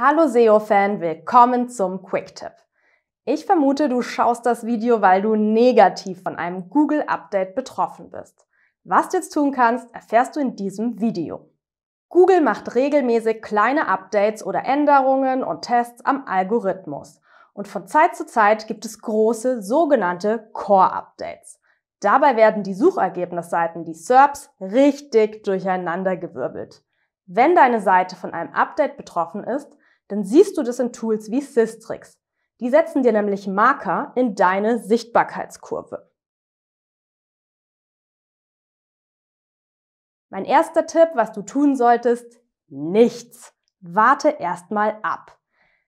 Hallo SEO-Fan, willkommen zum Quick-Tipp. Ich vermute, du schaust das Video, weil du negativ von einem Google-Update betroffen bist. Was du jetzt tun kannst, erfährst du in diesem Video. Google macht regelmäßig kleine Updates oder Änderungen und Tests am Algorithmus. Und von Zeit zu Zeit gibt es große sogenannte Core-Updates. Dabei werden die Suchergebnisseiten, die SERPs, richtig durcheinandergewirbelt. Wenn deine Seite von einem Update betroffen ist, dann siehst du das in Tools wie Systrix. Die setzen dir nämlich Marker in deine Sichtbarkeitskurve. Mein erster Tipp, was du tun solltest, nichts. Warte erstmal ab.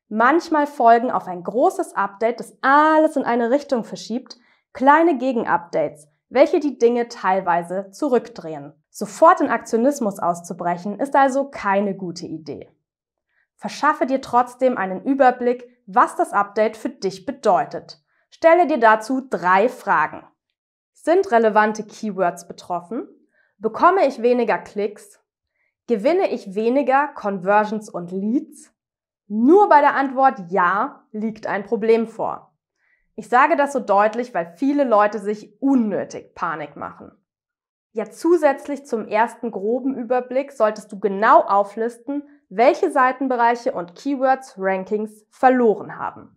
Manchmal folgen auf ein großes Update, das alles in eine Richtung verschiebt, kleine Gegenupdates, welche die Dinge teilweise zurückdrehen. Sofort in Aktionismus auszubrechen, ist also keine gute Idee. Verschaffe dir trotzdem einen Überblick, was das Update für dich bedeutet. Stelle dir dazu drei Fragen. Sind relevante Keywords betroffen? Bekomme ich weniger Klicks? Gewinne ich weniger Conversions und Leads? Nur bei der Antwort Ja liegt ein Problem vor. Ich sage das so deutlich, weil viele Leute sich unnötig Panik machen. Ja, zusätzlich zum ersten groben Überblick solltest du genau auflisten, welche Seitenbereiche und Keywords Rankings verloren haben.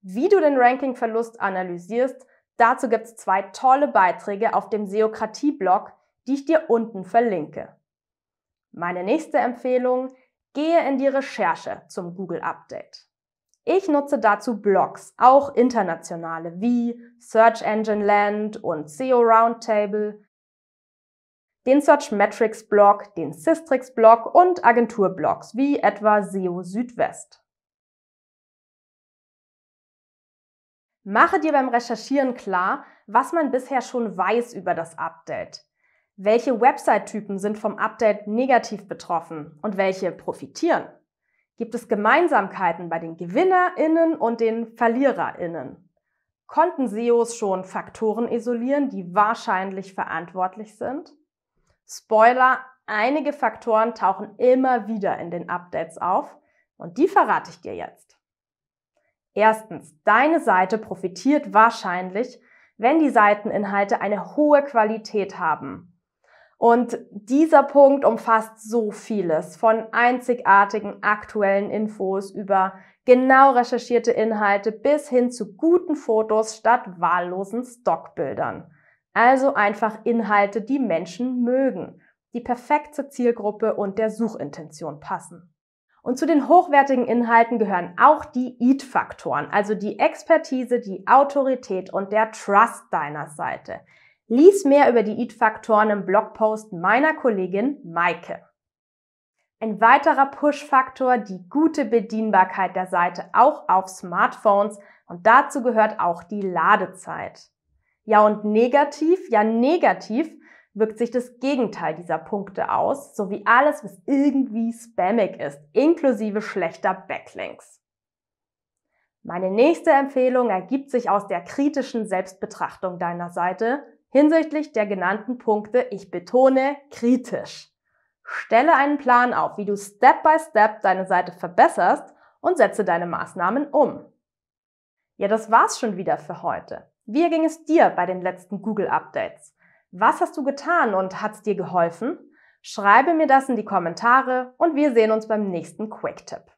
Wie du den Rankingverlust analysierst, dazu gibt es zwei tolle Beiträge auf dem Seokratie-Blog, die ich dir unten verlinke. Meine nächste Empfehlung, gehe in die Recherche zum Google Update. Ich nutze dazu Blogs, auch internationale wie Search Engine Land und SEO Roundtable, den Search Metrics Blog, den Systrix Blog und Agenturblogs wie etwa SEO Südwest. Mache dir beim Recherchieren klar, was man bisher schon weiß über das Update. Welche Website-Typen sind vom Update negativ betroffen und welche profitieren? Gibt es Gemeinsamkeiten bei den GewinnerInnen und den VerliererInnen? Konnten SEOs schon Faktoren isolieren, die wahrscheinlich verantwortlich sind? Spoiler, einige Faktoren tauchen immer wieder in den Updates auf und die verrate ich dir jetzt. Erstens, deine Seite profitiert wahrscheinlich, wenn die Seiteninhalte eine hohe Qualität haben und dieser Punkt umfasst so vieles von einzigartigen aktuellen Infos über genau recherchierte Inhalte bis hin zu guten Fotos statt wahllosen Stockbildern. Also einfach Inhalte, die Menschen mögen, die perfekt zur Zielgruppe und der Suchintention passen. Und zu den hochwertigen Inhalten gehören auch die Eat-Faktoren, also die Expertise, die Autorität und der Trust deiner Seite. Lies mehr über die Eat-Faktoren im Blogpost meiner Kollegin Maike. Ein weiterer Push-Faktor, die gute Bedienbarkeit der Seite auch auf Smartphones und dazu gehört auch die Ladezeit. Ja und negativ, ja negativ wirkt sich das Gegenteil dieser Punkte aus, sowie alles, was irgendwie spammig ist, inklusive schlechter Backlinks. Meine nächste Empfehlung ergibt sich aus der kritischen Selbstbetrachtung deiner Seite hinsichtlich der genannten Punkte, ich betone, kritisch. Stelle einen Plan auf, wie du Step by Step deine Seite verbesserst und setze deine Maßnahmen um. Ja, das war's schon wieder für heute. Wie ging es dir bei den letzten Google Updates? Was hast du getan und hat's dir geholfen? Schreibe mir das in die Kommentare und wir sehen uns beim nächsten Quick Tip.